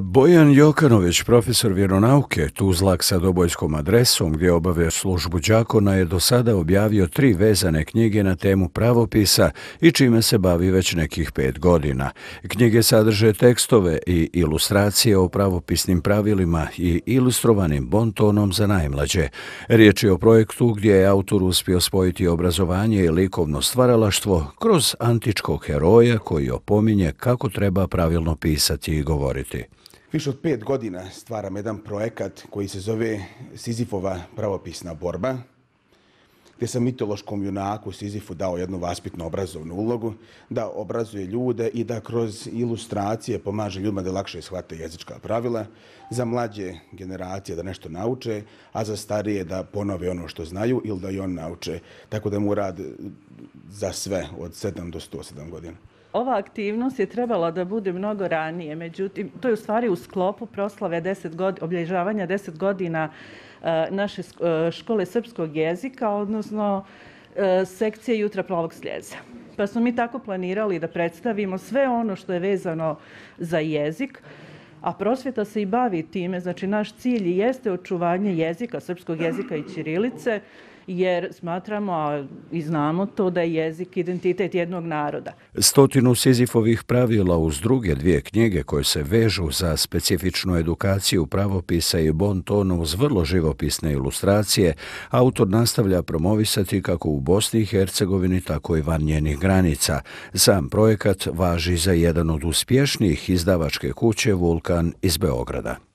Bojan Jokanović, profesor vjeronauke, Tuzlak sa dobojskom adresom gdje obave službu Đakona, je do sada objavio tri vezane knjige na temu pravopisa i čime se bavi već nekih pet godina. Knjige sadrže tekstove i ilustracije o pravopisnim pravilima i ilustrovanim bontonom za najmlađe. Riječ je o projektu gdje je autor uspio spojiti obrazovanje i likovno stvaralaštvo kroz antičkog heroja koji opominje kako treba pravilno pisati i govoriti. Više od pet godina stvaram jedan projekat koji se zove Sizifova pravopisna borba, gdje sam mitološkom junaku Sizifu dao jednu vaspitnu obrazovnu ulogu da obrazuje ljude i da kroz ilustracije pomaže ljudima da lakše shvate jezička pravila, za mlađe generacije da nešto nauče, a za starije da ponove ono što znaju ili da i on nauče. Tako da mu rad za sve od 7 do 107 godina ova aktivnost je trebala da bude mnogo ranije. Međutim, to je u stvari u sklopu proslave deset god, obježavanja deset godina e, naše e, škole srpskog jezika, odnosno e, sekcije Jutra plavog sljeza. Pa smo mi tako planirali da predstavimo sve ono što je vezano za jezik, a prosvjeta se i bavi time. Znači, naš cilj jeste očuvanje jezika, srpskog jezika i ćirilice, jer smatramo i znamo to da je jezik identitet jednog naroda. Stotinu Sizifovih pravila uz druge dvije knjige koje se vežu za specifičnu edukaciju pravopisa i bon tonu uz vrlo živopisne ilustracije, autor nastavlja promovisati kako u Bosni i Hercegovini, tako i van njenih granica. Sam projekat važi za jedan od uspješnijih izdavačke kuće Vulkan iz Beograda.